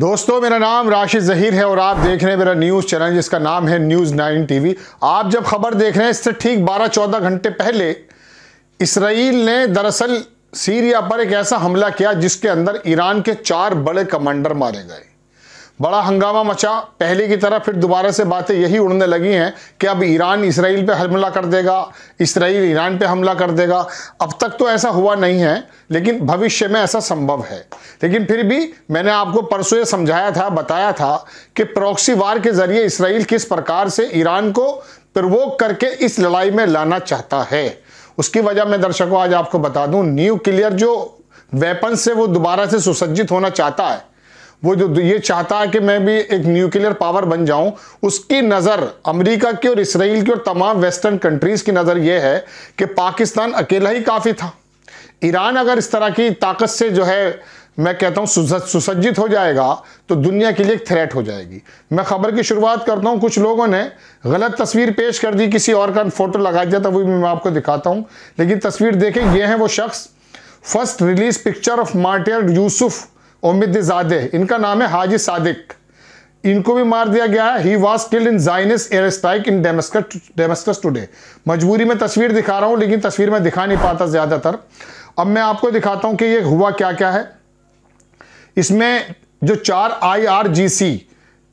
दोस्तों मेरा नाम राशिद जहीर है और आप देख रहे हैं मेरा न्यूज़ चैनल जिसका नाम है न्यूज़ नाइन टीवी आप जब खबर देख रहे हैं इससे ठीक 12-14 घंटे पहले इसराइल ने दरअसल सीरिया पर एक ऐसा हमला किया जिसके अंदर ईरान के चार बड़े कमांडर मारे गए बड़ा हंगामा मचा पहले की तरह फिर दोबारा से बातें यही उड़ने लगी हैं कि अब ईरान इसराइल पे हमला कर देगा इसराइल ईरान पे हमला कर देगा अब तक तो ऐसा हुआ नहीं है लेकिन भविष्य में ऐसा संभव है लेकिन फिर भी मैंने आपको परसों ये समझाया था बताया था कि प्रॉक्सी वार के जरिए इसराइल किस प्रकार से ईरान को प्रवोक करके इस लड़ाई में लाना चाहता है उसकी वजह मैं दर्शकों आज आपको बता दूँ न्यूक्लियर जो वेपन से वो दोबारा से सुसज्जित होना चाहता है वो जो ये चाहता है कि मैं भी एक न्यूक्लियर पावर बन जाऊं उसकी नज़र अमेरिका की और इसराइल की और तमाम वेस्टर्न कंट्रीज़ की नज़र ये है कि पाकिस्तान अकेला ही काफ़ी था ईरान अगर इस तरह की ताकत से जो है मैं कहता हूँ सुसज्जित हो जाएगा तो दुनिया के लिए एक थ्रेट हो जाएगी मैं खबर की शुरुआत करता हूँ कुछ लोगों ने गलत तस्वीर पेश कर दी किसी और का फोटो लगा दिया था वो भी मैं आपको दिखाता हूँ लेकिन तस्वीर देखें ये है वो शख्स first release picture of martyr Yusuf Zadeh इनका नाम है हाजी सादिक इनको भी मार दिया गया है he was killed in Zionist air strike in Damascus today मजबूरी में तस्वीर दिखा रहा हूं लेकिन तस्वीर में दिखा नहीं पाता ज़्यादातर अब मैं आपको दिखाता हूं कि ये हुआ क्या क्या है इसमें जो चार आईआरजीसी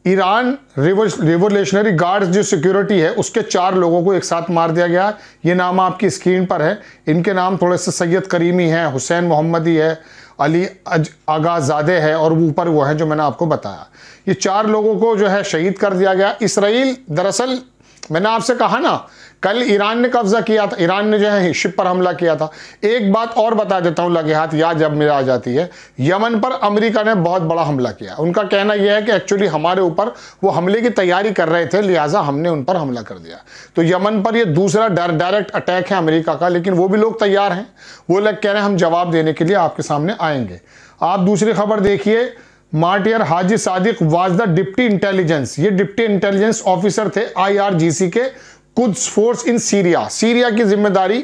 ईरान रिवोल्यूशनरी गार्ड जो सिक्योरिटी है उसके चार लोगों को एक साथ मार दिया गया ये नाम आपकी स्क्रीन पर है इनके नाम थोड़े से सैयद करीमी हैं हुसैन मोहम्मदी है अली अज आगाजादे है और ऊपर वो है जो मैंने आपको बताया ये चार लोगों को जो है शहीद कर दिया गया इसराइल दरअसल मैंने आपसे कहा ना कल ईरान ने कब्जा किया था ईरान ने जो है शिप पर हमला किया था एक बात और बता देता हूँ लगे हाथ याद जब मेरा आ जाती है यमन पर अमेरिका ने बहुत बड़ा हमला किया उनका कहना यह है कि एक्चुअली हमारे ऊपर वो हमले की तैयारी कर रहे थे लिहाजा हमने उन पर हमला कर दिया तो यमन पर यह दूसरा डायरेक्ट अटैक है अमरीका का लेकिन वो भी लोग तैयार हैं वो लोग कह रहे हैं हम जवाब देने के लिए आपके सामने आएंगे आप दूसरी खबर देखिए martyr Haji Sadiq was the deputy intelligence ये डिप्टी इंटेलिजेंस ऑफिसर थे आईआरजीसी के कुछ फोर्स इन सीरिया सीरिया की जिम्मेदारी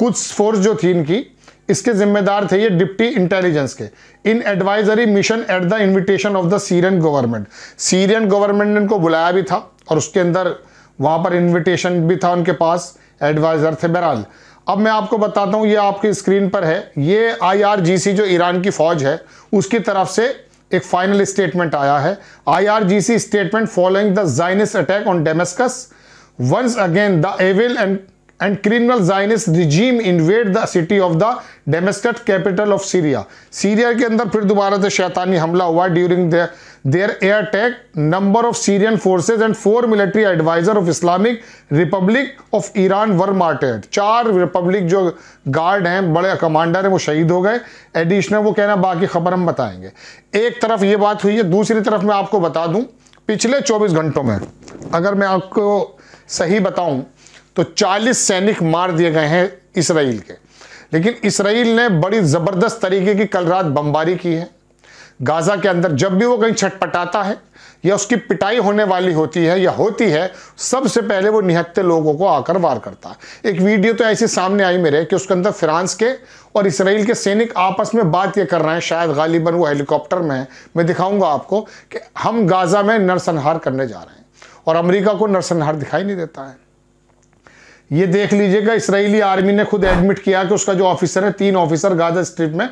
कुछ फोर्स जो थी इनकी इसके जिम्मेदार थे ये डिप्टी इंटेलिजेंस के in advisory mission at the invitation of the Syrian government Syrian government ने इनको बुलाया भी था और उसके अंदर वहां पर इनविटेशन भी था उनके पास एडवाइज़र थे बहरहाल अब मैं आपको बताता हूँ ये आपकी स्क्रीन पर है ये आईआरजीसी जो ईरान की फ़ौज है उसकी तरफ से एक फाइनल स्टेटमेंट आया है IRGC statement following the Zionist attack on Damascus once again the evil and and criminal Zionist regime invade the city of the Damascus capital of Syria Syria के अंदर फिर दोबारा से शैतानी हमला हुआ during their air attack number of Syrian forces and four military adviser of Islamic republic of Iran were martyred चार republic जो गार्ड हैं बड़े कमांडर हैं वो शहीद हो गए एडिशनल वो कहना बाकी खबर हम बताएंगे एक तरफ ये बात हुई है दूसरी तरफ मैं आपको बता दूँ पिछले चौबीस घंटों में अगर मैं आपको सही बताऊं तो 40 सैनिक मार दिए गए हैं इसराइल के लेकिन इसराइल ने बड़ी ज़बरदस्त तरीके की कल रात बमबारी की है गाज़ा के अंदर जब भी वो कहीं छटपटाता है या उसकी पिटाई होने वाली होती है या होती है सबसे पहले वो निहत्ते लोगों को आकर वार करता है एक वीडियो तो ऐसी सामने आई मेरे कि उसके अंदर फ्रांस के और इसराइल के सैनिक आपस में बात ये कर रहे हैं शायद गालिबन वो हेलीकॉप्टर में है मैं दिखाऊंगा आपको कि हम गाज़ा में नरसंहार करने जा रहे हैं और अमेरिका को नरसंहार दिखाई नहीं देता है ये देख लीजिएगा इसराइली आर्मी ने खुद एडमिट किया कि उसका जो ऑफिसर है तीन ऑफिसर गाजा स्ट्रिप में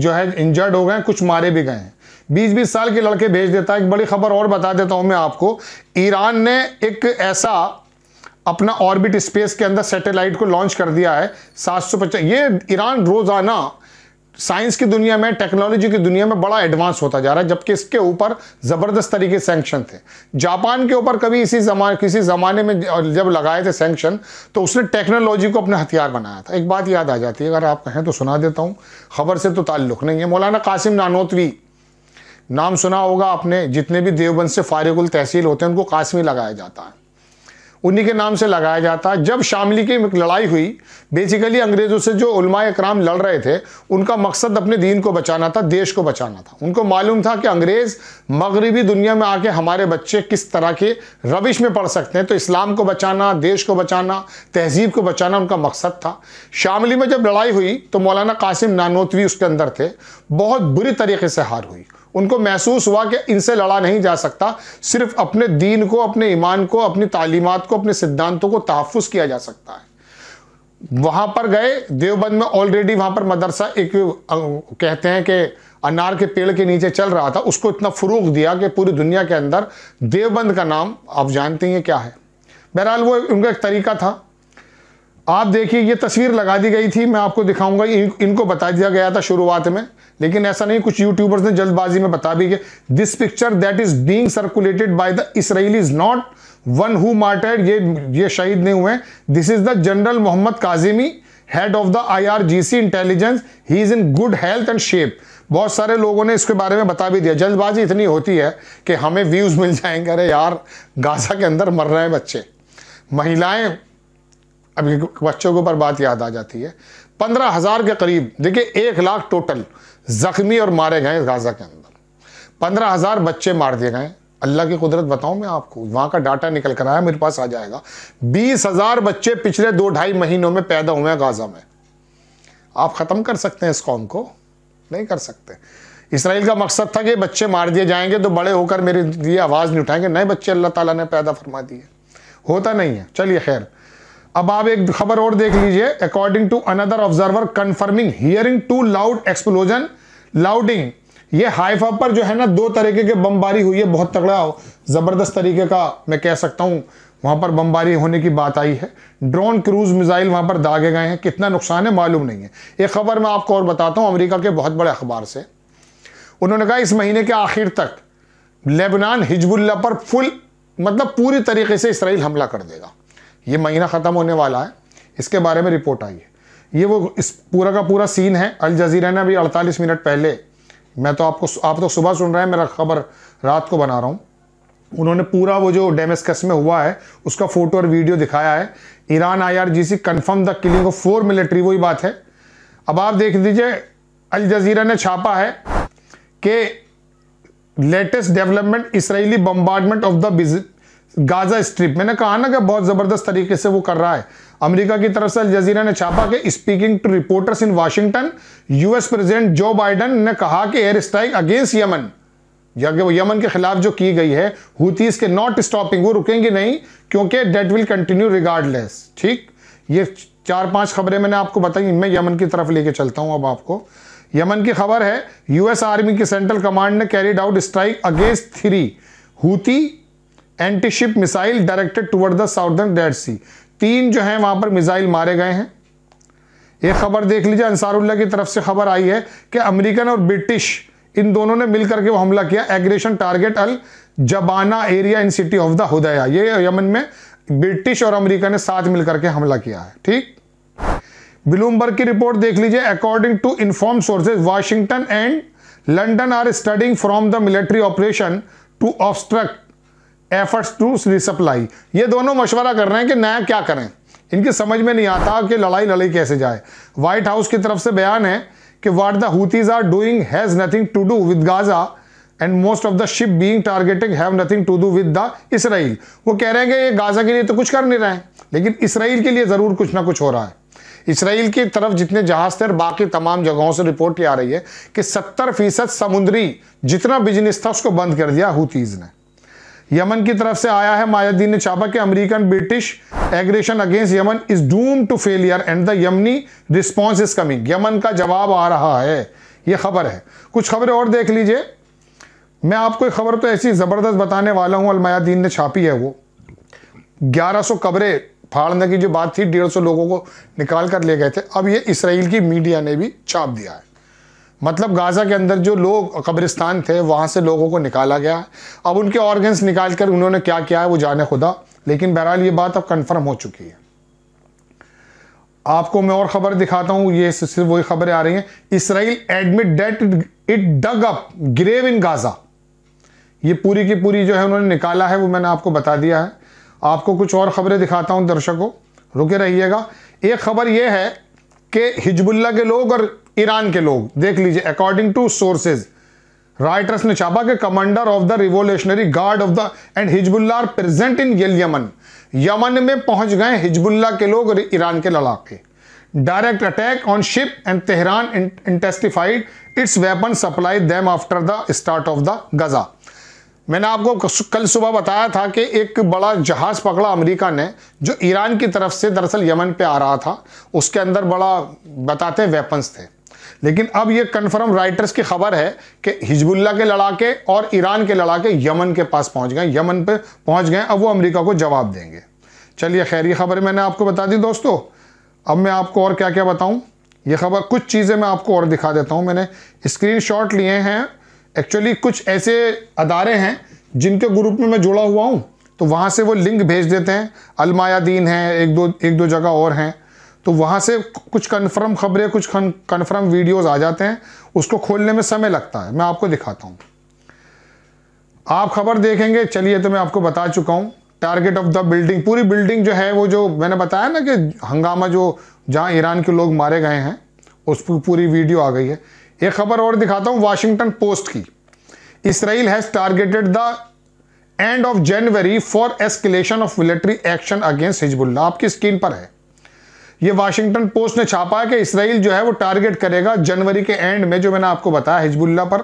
जो है इंजर्ड हो गए कुछ मारे भी गए हैं बीस बीस साल के लड़के भेज देता है एक बड़ी खबर और बता देता हूं मैं आपको ईरान ने एक ऐसा अपना ऑर्बिट स्पेस के अंदर सैटेलाइट को लॉन्च कर दिया है 750 ये ईरान रोज़ाना साइंस की दुनिया में टेक्नोलॉजी की दुनिया में बड़ा एडवांस होता जा रहा है जबकि इसके ऊपर ज़बरदस्त तरीके सैंक्शन थे जापान के ऊपर कभी इसी जमा किसी ज़माने में जब लगाए थे सैंक्शन तो उसने टेक्नोलॉजी को अपने हथियार बनाया था एक बात याद आ जाती है अगर आप कहें तो सुना देता हूँ खबर से तो ताल्लुक़ नहीं है मौलाना कासिम नानोतवी नाम सुना होगा आपने जितने भी देवबंद से फारिगुल तहसील होते हैं उनको कासमी लगाया जाता है उन्हीं के नाम से लगाया जाता जब शामली की लड़ाई हुई बेसिकली अंग्रेज़ों से जो उलमा कराम लड़ रहे थे उनका मकसद अपने दीन को बचाना था देश को बचाना था उनको मालूम था कि अंग्रेज़ मगरबी दुनिया में आके हमारे बच्चे किस तरह के रविश में पढ़ सकते हैं तो इस्लाम को बचाना देश को बचाना तहजीब को बचाना उनका मकसद था शामली में जब लड़ाई हुई तो मौलाना कासिम नानोतवी उसके अंदर थे बहुत बुरी तरीके से हार हुई उनको महसूस हुआ कि इनसे लड़ा नहीं जा सकता सिर्फ अपने दीन को अपने ईमान को अपनी तालीमत को अपने सिद्धांतों को तहफ़ किया जा सकता है वहाँ पर गए देवबंद में ऑलरेडी वहाँ पर मदरसा एक कहते हैं कि अनार के पेड़ के नीचे चल रहा था उसको इतना फ़रूग दिया कि पूरी दुनिया के अंदर देवबंद का नाम आप जानते हैं क्या है बहरहाल वो उनका एक तरीका था आप देखिए ये तस्वीर लगा दी गई थी मैं आपको दिखाऊंगा इन, इनको बता दिया गया था शुरुआत में लेकिन ऐसा नहीं कुछ यूट्यूबर्स ने जल्दबाजी में बता भी this picture that is being circulated by the Israel is not one who martyred ये ये शहीद नहीं हुए this is the general Mohammad Kazemi head of the IRGC intelligence he is in good health and shape बहुत सारे लोगों ने इसके बारे में बता भी दिया जल्दबाजी इतनी होती है कि हमें व्यूज़ मिल जाएंगे अरे यार गाजा के अंदर मर रहे हैं बच्चे महिलाएं अभी बच्चों के ऊपर बात याद आ जाती है पंद्रह हज़ार के करीब देखिए एक लाख टोटल जख्मी और मारे गए गाजा के अंदर पंद्रह हज़ार बच्चे मार दिए गए अल्लाह की कुदरत बताऊं मैं आपको वहां का डाटा निकल कर आया मेरे पास आ जाएगा बीस हज़ार बच्चे पिछले दो ढाई महीनों में पैदा हुए हैं गाज़ा में आप ख़त्म कर सकते हैं इस कौम को नहीं कर सकते इसराइल का मकसद था कि बच्चे मार दिए जाएंगे तो बड़े होकर मेरे लिए आवाज़ नहीं उठाएंगे नए बच्चे अल्लाह तला ने पैदा फरमा दिए होता नहीं है चलिए खैर अब आप एक खबर और देख लीजिए according to another observer confirming hearing two loud explosion लाउडिंग ये हाइफा पर जो है ना दो तरीके के बमबारी हुई है बहुत तगड़ा ज़बरदस्त तरीके का मैं कह सकता हूं वहां पर बमबारी होने की बात आई है ड्रोन क्रूज मिसाइल वहां पर दागे गए हैं कितना नुकसान है मालूम नहीं है एक खबर मैं आपको और बताता हूं अमेरिका के बहुत बड़े अखबार से उन्होंने कहा इस महीने के आखिर तक लेबनान हिजबुल्ला पर फुल मतलब पूरी तरीके से इसराइल हमला कर देगा ये महीना ख़त्म होने वाला है इसके बारे में रिपोर्ट आई है ये वो इस पूरा का पूरा सीन है अल जजीरा ने अभी 48 मिनट पहले मैं तो आपको आप तो सुबह सुन रहे हैं मेरा खबर रात को बना रहा हूँ उन्होंने पूरा वो जो डेमेस्कस में हुआ है उसका फोटो और वीडियो दिखाया है Iran IRGC confirm the killing of four military वही बात है अब आप देख लीजिए अल जजीरा ने छापा है कि latest development Israeli bombardment of the Gaza strip मैंने कहा ना कि बहुत ज़बरदस्त तरीके से वो कर रहा है अमेरिका की तरफ से अल जजीरा ने छापा कि speaking to reporters in Washington US president Joe Biden ने कहा कि एयर स्ट्राइक अगेंस्ट यमन वो यमन के खिलाफ जो की गई है हुतीस के नॉट स्टॉपिंग वो रुकेंगे नहीं क्योंकि डेट विल कंटिन्यू रिगार्डलेस ठीक ये चार पांच खबरें मैंने आपको बताई मैं यमन की तरफ लेके चलता हूं अब आपको यमन की खबर है यूएस आर्मी की सेंट्रल कमांड ने carried out strike against three Houthi antiship missile directed toward the southern Red Sea तीन जो हैं वहां पर मिसाइल मारे गए हैं ये खबर देख लीजिए अंसारुल्ला की तरफ से खबर आई है कि अमेरिकन और ब्रिटिश इन दोनों ने मिलकर के वो हमला किया aggression target al Jabana area in city of the Hodeidah ये यमन में ब्रिटिश और अमेरिका ने साथ मिलकर के हमला किया है ठीक ब्लूमबर्ग की रिपोर्ट देख लीजिए according to inform sources Washington and London are studying from the military operation to obstruct efforts to resupply ये दोनों मशवरा कर रहे हैं कि नया क्या करें इनकी समझ में नहीं आता कि लड़ाई लड़ाई कैसे जाए वाइट हाउस की तरफ से बयान है कि what the Houthis are doing has nothing to do with Gaza and most of the ship being targeting have nothing to do with the Israel वो कह रहे हैं कि ये गाज़ा के लिए तो कुछ कर नहीं रहे हैं लेकिन इसराइल के लिए ज़रूर कुछ ना कुछ हो रहा है इसराइल की तरफ जितने जहाज़ थे और बाकी तमाम जगहों से रिपोर्ट ये आ रही है कि सत्तर फीसद समुद्री जितना बिजनेस था उसको बंद कर दिया हुतीज़ ने यमन की तरफ से आया है मायादीन ने छापा कि American British aggression against Yemen is doom to failure and the Yemeni response is coming Yemen का जवाब आ रहा है ये खबर है कुछ खबरें और देख लीजिए मैं आपको एक खबर तो ऐसी ज़बरदस्त बताने वाला हूं अलमायादीन ने छापी है वो 1100 कब्रें फाड़ने की जो बात थी 150 लोगों को निकाल कर ले गए थे अब ये इसराइल की मीडिया ने भी छाप दिया है मतलब गाज़ा के अंदर जो लोग कब्रिस्तान थे वहाँ से लोगों को निकाला गया अब उनके ऑर्गन्स निकाल कर उन्होंने क्या किया है वो जाने खुदा लेकिन बहरहाल ये बात अब कन्फर्म हो चुकी है आपको मैं और ख़बर दिखाता हूँ ये सिर्फ वही खबरें आ रही हैं Israel admit that it dug up grave in Gaza ये पूरी की पूरी जो है उन्होंने निकाला है वो मैंने आपको बता दिया है आपको कुछ और ख़बरें दिखाता हूँ दर्शकों रुके रहिएगा एक खबर ये है कि हिजबुल्ला के लोग और ईरान के लोग देख लीजिए अकॉर्डिंग टू सोर्सेज राइटर्स ने छापा के commander of the revolutionary guard of the and Hezbollah present in येल यमन यमन में पहुंच गए हिजबुल्ला के लोग और ईरान के लड़ाके direct attack on ship and Tehran intensified its weapon supply them after the start of the Gaza मैंने आपको कल सुबह बताया था कि एक बड़ा जहाज़ पकड़ा अमेरिका ने जो ईरान की तरफ से दरअसल यमन पे आ रहा था उसके अंदर बड़ा बताते वेपन्स थे लेकिन अब ये कन्फर्म राइटर्स की खबर है कि हिजबुल्ला के लड़ाके और ईरान के लड़ाके यमन के पास पहुंच गए यमन पर पहुंच गए अब वो अमेरिका को जवाब देंगे चलिए खैर ये खबर मैंने आपको बता दी दोस्तों अब मैं आपको और क्या क्या बताऊं ये खबर कुछ चीज़ें मैं आपको और दिखा देता हूँ मैंने स्क्रीन लिए हैं एक्चुअली कुछ ऐसे अदारे हैं जिनके ग्रुप में मैं जुड़ा हुआ हूँ तो वहाँ से वो लिंक भेज देते हैं अलमायादीन हैं एक दो एक दो जगह और हैं तो वहाँ से कुछ कन्फर्म खबरें कुछ कन्फर्म वीडियोज आ जाते हैं उसको खोलने में समय लगता है मैं आपको दिखाता हूँ आप खबर देखेंगे चलिए तो मैं आपको बता चुका हूँ टारगेट ऑफ द बिल्डिंग पूरी बिल्डिंग जो है वो जो मैंने बताया ना कि हंगामा जो जहाँ ईरान के लोग मारे गए हैं उस पर पूरी वीडियो आ गई है एक खबर और दिखाता हूँ वाशिंगटन पोस्ट की Israel has targeted the end of January for escalation of military action against Hezbollah आपकी स्क्रीन पर है ये वाशिंगटन पोस्ट ने छापा है कि इसराइल जो है वो टारगेट करेगा जनवरी के एंड में जो मैंने आपको बताया हिजबुल्ला पर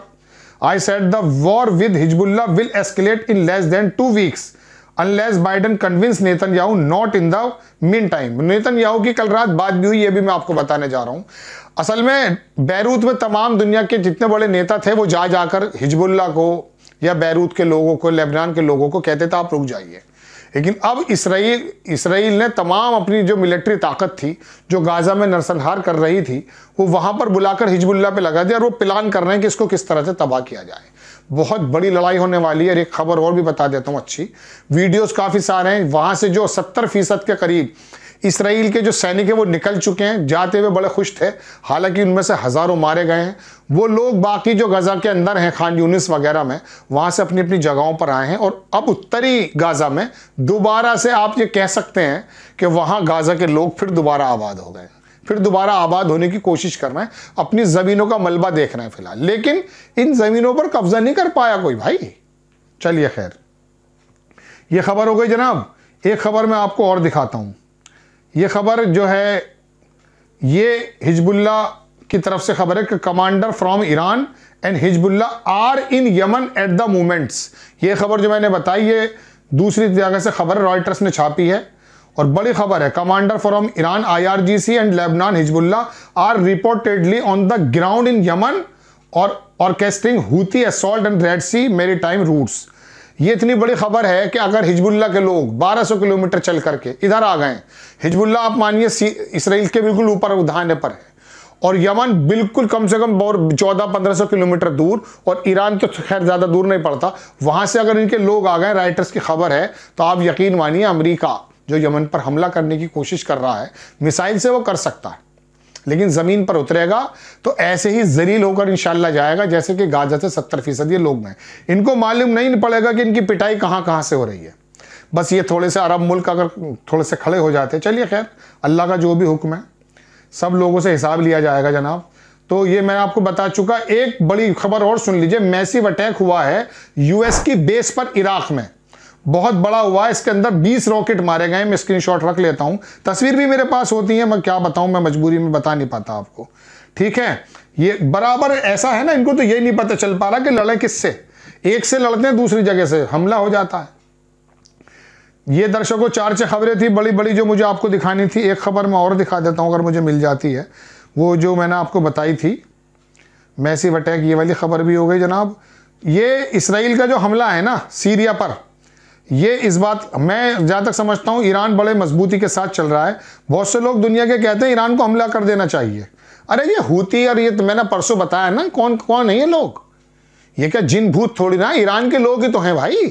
I set the war with Hezbollah will escalate in less than two weeks unless Biden convince Netanyahu not in the meantime Netanyahu की कल रात बात भी हुई ये भी मैं आपको बताने जा रहा हूं असल में बैरूत में तमाम दुनिया के जितने बड़े नेता थे वो जा जाकर हिजबुल्ला को या बैरूत के लोगों को लेबनान के लोगों को कहते थे आप रुक जाइए लेकिन अब इसराइल इसराइल ने तमाम अपनी जो मिलिट्री ताकत थी जो गाज़ा में नरसंहार कर रही थी वो वहाँ पर बुलाकर हिजबुल्ला पे लगा दिया और वो प्लान कर रहे हैं कि इसको किस तरह से तबाह किया जाए बहुत बड़ी लड़ाई होने वाली है और एक खबर और भी बता देता हूँ अच्छी वीडियोज़ काफ़ी सारे हैं वहाँ से जो सत्तर फ़ीसद के करीब इसराइल के जो सैनिक हैं वो निकल चुके हैं जाते हुए बड़े खुश थे हालांकि उनमें से हज़ारों मारे गए हैं वो लोग बाकी जो गज़ा के अंदर हैं खान यूनिस वगैरह में वहाँ से अपनी अपनी जगहों पर आए हैं और अब उत्तरी गाज़ा में दोबारा से आप ये कह सकते हैं कि वहाँ गाज़ा के लोग फिर दोबारा आबाद हो गए फिर दोबारा आबाद होने की कोशिश कर रहे हैं अपनी ज़मीनों का मलबा देख रहे हैं फिलहाल लेकिन इन ज़मीनों पर कब्ज़ा नहीं कर पाया कोई भाई चलिए खैर ये खबर हो गई जनाब एक खबर मैं आपको और दिखाता हूँ ये खबर जो है ये हिजबुल्ला की तरफ से खबर है कि commander from Iran and Hezbollah are in Yemen at the moments ये खबर जो मैंने बताई ये दूसरी जगह से खबर रॉयटर्स ने छापी है और बड़ी खबर है commander from Iran IRGC and Lebanon Hezbollah are reportedly on the ground in Yemen और orchestrating Houthi assault and Red Sea maritime roots ये इतनी बड़ी खबर है कि अगर हिजबुल्ला के लोग 1200 किलोमीटर चल करके इधर आ गए हिजबुल्ला आप मानिए इसराइल के बिल्कुल ऊपर उधाने पर है और यमन बिल्कुल कम से कम और चौदह पंद्रह किलोमीटर दूर और ईरान तो खैर ज़्यादा दूर नहीं पड़ता वहां से अगर इनके लोग आ गए राइटर्स की खबर है तो आप यकीन मानिए अमरीका जो यमन पर हमला करने की कोशिश कर रहा है मिसाइल से वो कर सकता है लेकिन ज़मीन पर उतरेगा तो ऐसे ही जरील होकर इंशाला जाएगा जैसे कि गाजा से सत्तर फीसद ये लोग हैं इनको मालूम नहीं पड़ेगा कि इनकी पिटाई कहाँ कहाँ से हो रही है बस ये थोड़े से अरब मुल्क अगर थोड़े से खड़े हो जाते चलिए खैर अल्लाह का जो भी हुक्म है सब लोगों से हिसाब लिया जाएगा जनाब तो ये मैं आपको बता चुका एक बड़ी खबर और सुन लीजिए मैसिव अटैक हुआ है यूएस की बेस पर इराक में बहुत बड़ा हुआ इसके अंदर 20 रॉकेट मारे गए मैं स्क्रीनशॉट रख लेता हूं तस्वीर भी मेरे पास होती है मैं क्या बताऊं मैं मजबूरी में बता नहीं पाता आपको ठीक है ये बराबर ऐसा है ना इनको तो ये नहीं पता चल पा रहा कि लड़े किससे एक से लड़ते हैं दूसरी जगह से हमला हो जाता है ये दर्शकों चार छह खबरें थी बड़ी बड़ी जो मुझे आपको दिखानी थी एक खबर मैं और दिखा देता हूं अगर मुझे मिल जाती है वो जो मैंने आपको बताई थी मैसिव अटैक ये वाली खबर भी हो गई जनाब ये इसराइल का जो हमला है ना सीरिया पर ये इस बात मैं जहाँ तक समझता हूँ ईरान बड़े मजबूती के साथ चल रहा है बहुत से लोग दुनिया के कहते हैं ईरान को हमला कर देना चाहिए अरे ये हूती और ये तो मैंने परसों बताया ना कौन कौन है ये लोग ये क्या जिन भूत थोड़ी ना ईरान के लोग ही तो हैं भाई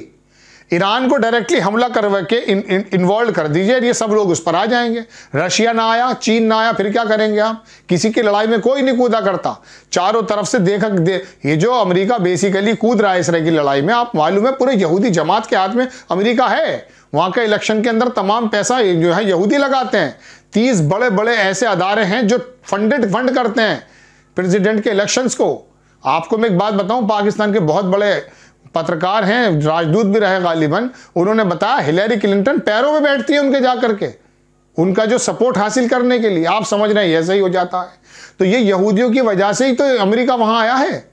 ईरान को डायरेक्टली हमला करवा के इन्वॉल्व इन, कर दीजिए ये सब लोग उस पर आ जाएंगे रशिया ना आया चीन ना आया फिर क्या करेंगे आप किसी की लड़ाई में कोई नहीं कूदा करता चारों तरफ से देख दे, ये जो अमेरिका बेसिकली कूद रहा है इसराइल की लड़ाई में आप मालूम है पूरे यहूदी जमात के हाथ में अमरीका है वहां के इलेक्शन के अंदर तमाम पैसा जो है यहूदी लगाते हैं तीस बड़े बड़े ऐसे अदारे हैं जो फंडेड फंड करते हैं प्रेसिडेंट के इलेक्शंस को आपको मैं एक बात बताऊं पाकिस्तान के बहुत बड़े पत्रकार हैं राजदूत भी रहे गालिबन उन्होंने बताया हिलेरी क्लिंटन पैरों में बैठती है उनके जा करके उनका जो सपोर्ट हासिल करने के लिए आप समझ रहे हैं ऐसा ही हो जाता है तो ये यहूदियों की वजह से ही तो अमेरिका वहाँ आया है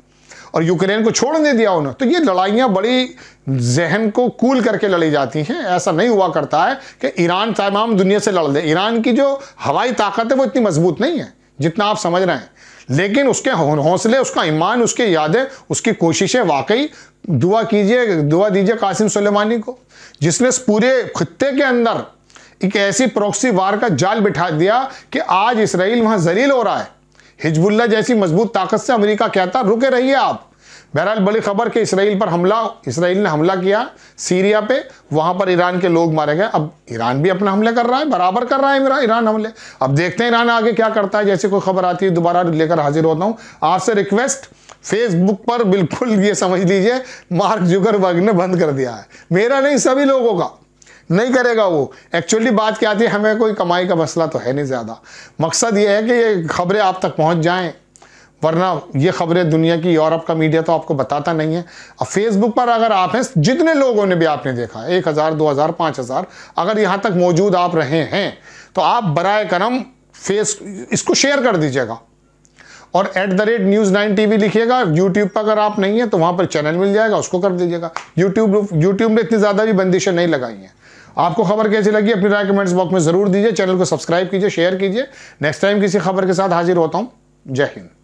और यूक्रेन को छोड़ नहीं दिया उन्होंने तो ये लड़ाइयाँ बड़ी जहन को कूल करके लड़ी जाती हैं ऐसा नहीं हुआ करता है कि ईरान तमाम दुनिया से लड़ दे ईरान की जो हवाई ताकत है वो इतनी मजबूत नहीं है जितना आप समझ रहे हैं लेकिन उसके हौसले उसका ईमान उसके यादें उसकी कोशिशें वाकई दुआ कीजिए दुआ दीजिए कासिम सुलेमानी को जिसने पूरे खत्ते के अंदर एक ऐसी प्रोक्सी वार का जाल बिठा दिया कि आज इसराइल वहाँ जरील हो रहा है हिजबुल्ला जैसी मजबूत ताकत से अमेरिका कहता रुके रहिए आप बहरहाल बड़ी खबर कि इसराइल पर हमला इसराइल ने हमला किया सीरिया पे वहाँ पर ईरान के लोग मारे गए अब ईरान भी अपना हमले कर रहा है बराबर कर रहा है मेरा ईरान हमले अब देखते हैं ईरान आगे क्या करता है जैसे कोई खबर आती है दोबारा लेकर हाजिर होता हूँ आपसे रिक्वेस्ट फेसबुक पर बिल्कुल ये समझ लीजिए मार्क जुगर ने बंद कर दिया है मेरा नहीं सभी लोगों का नहीं करेगा वो एक्चुअली बात क्या आती है हमें कोई कमाई का मसला तो है नहीं ज़्यादा मकसद ये है कि ये खबरें आप तक पहुँच जाएं वरना ये खबरें दुनिया की यूरोप का मीडिया तो आपको बताता नहीं है अब फेसबुक पर अगर आप हैं जितने लोगों ने भी आपने देखा एक हज़ार दो हज़ार पाँच हज़ार अगर यहाँ तक मौजूद आप रहे हैं तो आप बर करम फेस इसको शेयर कर दीजिएगा और at the rate news ninety लिखिएगा यूट्यूब पर अगर आप नहीं है तो वहाँ पर चैनल मिल जाएगा उसको कर दीजिएगा यूट्यूब यूट्यूब ने इतनी ज़्यादा भी बंदिशें नहीं लगाई हैं आपको खबर कैसी लगी अपनी राय कमेंट्स बॉक्स में ज़रूर दीजिए चैनल को सब्सक्राइब कीजिए शेयर कीजिए नेक्स्ट टाइम किसी खबर के साथ हाजिर होता हूँ जय हिंद